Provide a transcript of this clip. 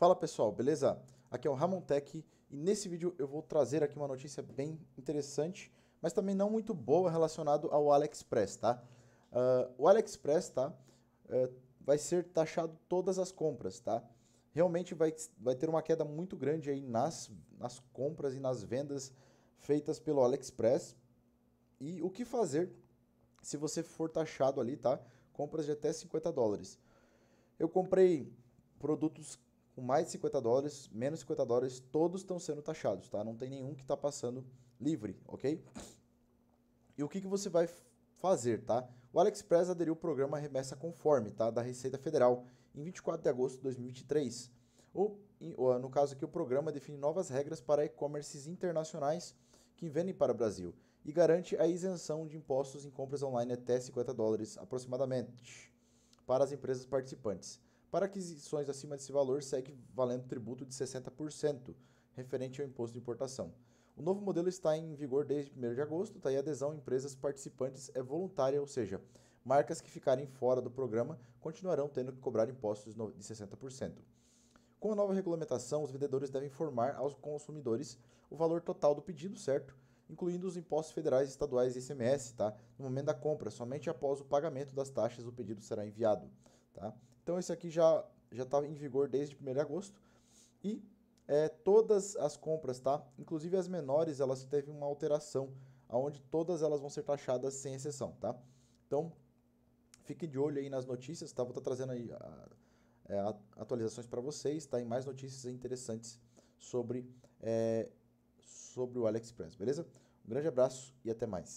Fala pessoal, beleza? Aqui é o Ramon Tech e nesse vídeo eu vou trazer aqui uma notícia bem interessante, mas também não muito boa relacionado ao AliExpress, tá? Uh, o AliExpress, tá? Uh, vai ser taxado todas as compras, tá? Realmente vai, vai ter uma queda muito grande aí nas, nas compras e nas vendas feitas pelo AliExpress. E o que fazer se você for taxado ali, tá? Compras de até 50 dólares. Eu comprei produtos com mais de 50 dólares, menos de 50 dólares, todos estão sendo taxados, tá? Não tem nenhum que está passando livre, ok? E o que, que você vai fazer, tá? O AliExpress aderiu ao programa Remessa Conforme, tá? Da Receita Federal, em 24 de agosto de 2023. O, no caso aqui, o programa define novas regras para e-commerces internacionais que vendem para o Brasil e garante a isenção de impostos em compras online até 50 dólares aproximadamente para as empresas participantes. Para aquisições acima desse valor, segue valendo tributo de 60%, referente ao imposto de importação. O novo modelo está em vigor desde 1 de agosto, tá? e a adesão a empresas participantes é voluntária, ou seja, marcas que ficarem fora do programa continuarão tendo que cobrar impostos de 60%. Com a nova regulamentação, os vendedores devem informar aos consumidores o valor total do pedido, certo? Incluindo os impostos federais, estaduais e ICMS, tá? No momento da compra, somente após o pagamento das taxas o pedido será enviado, tá? Então esse aqui já já estava tá em vigor desde 1 de agosto e é, todas as compras, tá? Inclusive as menores, elas teve uma alteração, aonde todas elas vão ser taxadas sem exceção, tá? Então fiquem de olho aí nas notícias, tá? Vou estar tá trazendo aí a, é, atualizações para vocês, tá? E mais notícias interessantes sobre é, sobre o AliExpress, beleza? Um grande abraço e até mais.